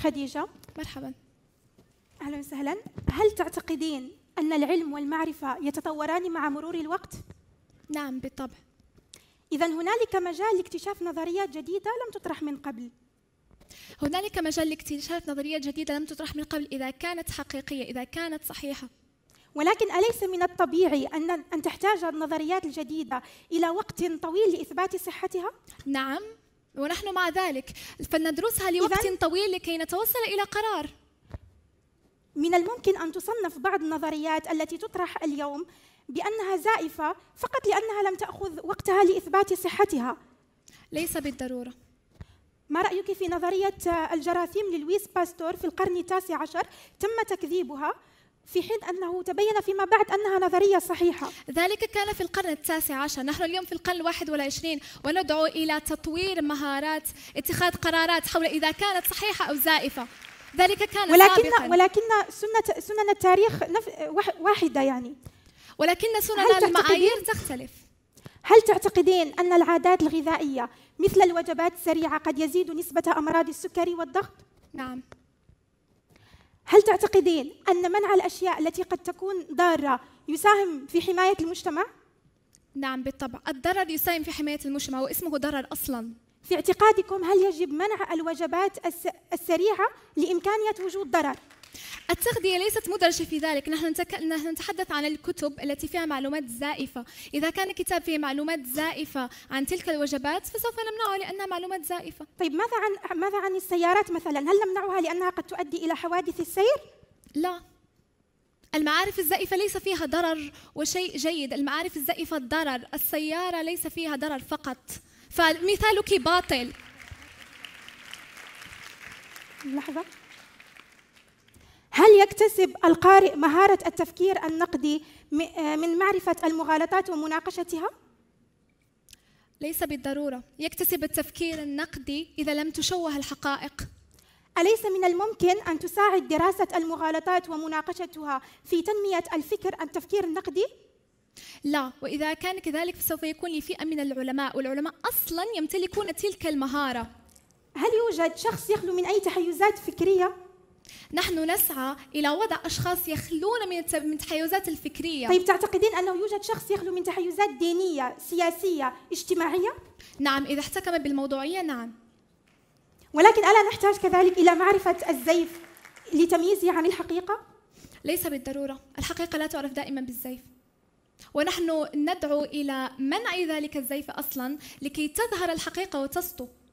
خديجة مرحبا أهلا وسهلا هل تعتقدين أن العلم والمعرفة يتطوران مع مرور الوقت؟ نعم بالطبع إذا هنالك مجال لاكتشاف نظريات جديدة لم تطرح من قبل هنالك مجال لاكتشاف نظريات جديدة لم تطرح من قبل إذا كانت حقيقية إذا كانت صحيحة ولكن أليس من الطبيعي أن أن تحتاج النظريات الجديدة إلى وقت طويل لإثبات صحتها؟ نعم ونحن مع ذلك فلندرسها لوقت طويل لكي نتوصل إلى قرار من الممكن أن تصنف بعض النظريات التي تطرح اليوم بأنها زائفة فقط لأنها لم تأخذ وقتها لإثبات صحتها ليس بالضرورة ما رأيك في نظرية الجراثيم للويس باستور في القرن التاسع عشر تم تكذيبها في حين أنه تبين فيما بعد أنها نظرية صحيحة ذلك كان في القرن التاسع عشر نحن اليوم في القرن الواحد والعشرين وندعو إلى تطوير مهارات اتخاذ قرارات حول إذا كانت صحيحة أو زائفة ذلك كان ولكن سابقاً. ولكن سنة سنن التاريخ واحدة يعني ولكن سنن المعايير تختلف هل تعتقدين أن العادات الغذائية مثل الوجبات السريعة قد يزيد نسبة أمراض السكري والضغط؟ نعم هل تعتقدين أن منع الأشياء التي قد تكون ضارة يساهم في حماية المجتمع؟ نعم بالطبع الضرر يساهم في حماية المجتمع واسمه ضرر أصلا في اعتقادكم هل يجب منع الوجبات السريعة لإمكانية وجود ضرر؟ التغذية ليست مدرجة في ذلك نحن نتحدث عن الكتب التي فيها معلومات زائفة إذا كان الكتاب فيه معلومات زائفة عن تلك الوجبات فسوف نمنعه لأنها معلومات زائفة طيب ماذا عن ماذا عن السيارات مثلا هل نمنعها لأنها قد تؤدي إلى حوادث السير؟ لا المعارف الزائفة ليس فيها ضرر وشيء جيد المعارف الزائفة ضرر السيارة ليس فيها ضرر فقط فمثالك باطل لحظة يكتسب القارئ مهارة التفكير النقدي آه، من معرفة المغالطات ومناقشتها؟ ليس بالضرورة، يكتسب التفكير النقدي إذا لم تشوه الحقائق. أليس من الممكن أن تساعد دراسة المغالطات ومناقشتها في تنمية الفكر التفكير النقدي؟ لا وإذا كان كذلك فسوف يكون لفئة من العلماء والعلماء أصلا يمتلكون تلك المهارة هل يوجد شخص يخلو من أي تحيزات فكرية؟ نحن نسعى إلى وضع أشخاص يخلون من التحيزات الفكرية طيب تعتقدين أنه يوجد شخص يخلو من تحيزات دينية سياسية اجتماعية؟ نعم إذا احتكم بالموضوعية نعم ولكن ألا نحتاج كذلك إلى معرفة الزيف لتمييزه عن الحقيقة؟ ليس بالضرورة الحقيقة لا تعرف دائما بالزيف ونحن ندعو إلى منع ذلك الزيف أصلا لكي تظهر الحقيقة وتسطو